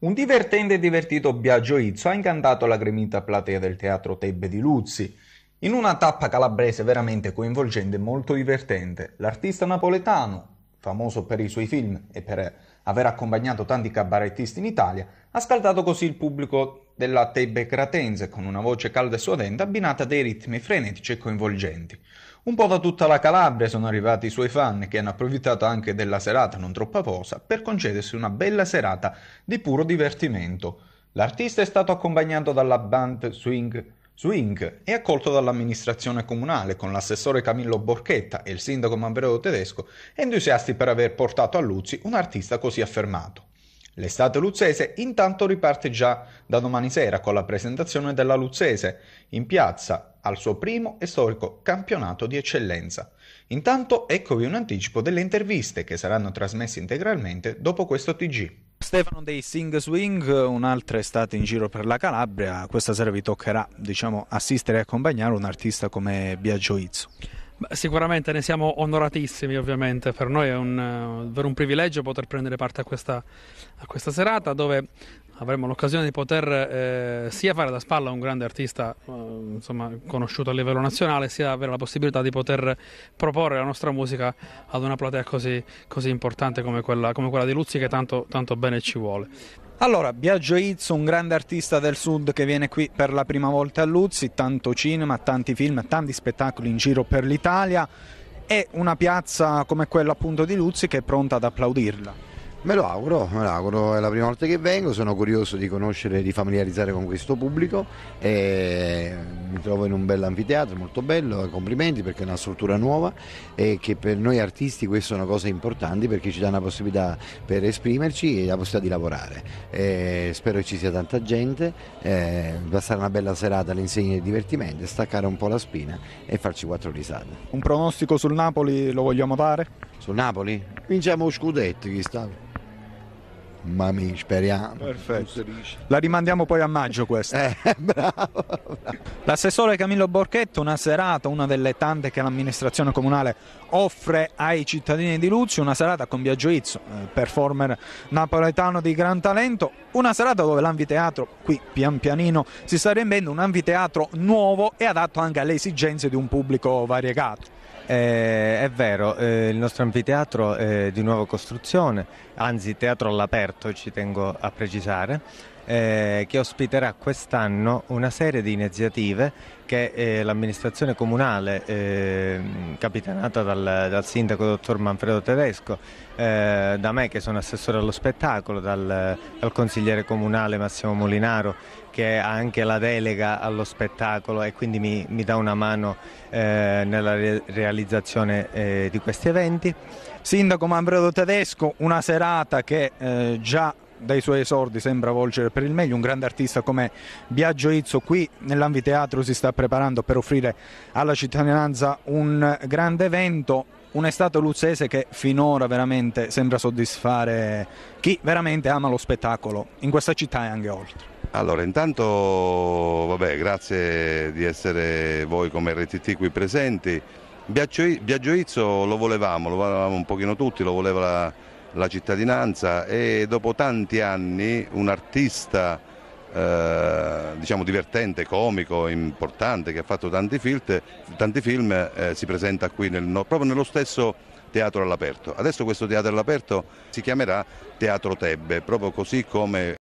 Un divertente e divertito Biagio Izzo ha incantato la gremita platea del teatro Tebbe di Luzzi, in una tappa calabrese veramente coinvolgente e molto divertente, l'artista napoletano, famoso per i suoi film e per aver accompagnato tanti cabarettisti in Italia, ha scaldato così il pubblico della Tebe Cratense con una voce calda e suadente abbinata a dei ritmi frenetici e coinvolgenti. Un po' da tutta la Calabria sono arrivati i suoi fan che hanno approfittato anche della serata non troppa avosa per concedersi una bella serata di puro divertimento. L'artista è stato accompagnato dalla band swing Swing è accolto dall'amministrazione comunale con l'assessore Camillo Borchetta e il sindaco Manfredo Tedesco entusiasti per aver portato a Luzzi un artista così affermato. L'estate luzzese intanto riparte già da domani sera con la presentazione della Luzzese in piazza al suo primo e storico campionato di eccellenza. Intanto eccovi un anticipo delle interviste che saranno trasmesse integralmente dopo questo TG. Stefano dei Sing Swing, un'altra estate in giro per la Calabria, questa sera vi toccherà diciamo, assistere e accompagnare un artista come Biagio Izzo. Sicuramente ne siamo onoratissimi ovviamente, per noi è un, un, eh, un privilegio poter prendere parte a questa, a questa serata dove avremo l'occasione di poter eh, sia fare da spalla a un grande artista eh, insomma, conosciuto a livello nazionale, sia avere la possibilità di poter proporre la nostra musica ad una platea così, così importante come quella, come quella, di Luzzi che tanto, tanto bene ci vuole. Allora, Biagio Izzo, un grande artista del sud che viene qui per la prima volta a Luzzi, tanto cinema, tanti film, tanti spettacoli in giro per l'Italia e una piazza come quella appunto di Luzzi che è pronta ad applaudirla. Me lo auguro, me lo auguro, è la prima volta che vengo, sono curioso di conoscere, e di familiarizzare con questo pubblico e mi trovo in un bel anfiteatro, molto bello, complimenti perché è una struttura nuova e che per noi artisti queste sono cose importanti perché ci dà una possibilità per esprimerci e la possibilità di lavorare. E spero che ci sia tanta gente, passare una bella serata all'insegna di divertimento, staccare un po' la spina e farci quattro risate. Un pronostico sul Napoli lo vogliamo dare? Sul Napoli? Vinciamo Scudetti, chi sta? Mamma mia, speriamo. Perfetto. La rimandiamo poi a maggio questa. Eh, bravo, bravo. L'assessore Camillo Borchetto, una serata, una delle tante che l'amministrazione comunale offre ai cittadini di Luzio, una serata con Biagio Izzo, eh, performer napoletano di gran talento, una serata dove l'anfiteatro, qui pian pianino, si sta rendendo un anfiteatro nuovo e adatto anche alle esigenze di un pubblico variegato. Eh, è vero, eh, il nostro anfiteatro è di nuova costruzione, anzi teatro all'aperto ci tengo a precisare, eh, che ospiterà quest'anno una serie di iniziative che eh, l'amministrazione comunale, eh, capitanata dal, dal, sindaco dottor Manfredo Tedesco, eh, da me che sono assessore allo spettacolo, dal, dal consigliere comunale Massimo Molinaro che ha anche la delega allo spettacolo e quindi mi, mi dà una mano eh, nella re realizzazione eh, di questi eventi. Sindaco Manfredo Tedesco, una serata che eh, già dai suoi esordi sembra volgere per il meglio, un grande artista come Biagio Izzo qui nell'Anviteatro si sta preparando per offrire alla cittadinanza un grande evento, un'estate luzzese che finora veramente sembra soddisfare chi veramente ama lo spettacolo in questa città e anche oltre. Allora, intanto vabbè, grazie di essere voi come RTT qui presenti. Biagio, Biagio Izzo lo volevamo, lo volevamo un pochino tutti, lo voleva la la cittadinanza e dopo tanti anni un artista eh, diciamo divertente, comico, importante che ha fatto tanti film, tanti film eh, si presenta qui nel, proprio nello stesso teatro all'aperto. Adesso questo teatro all'aperto si chiamerà Teatro Tebbe, proprio così come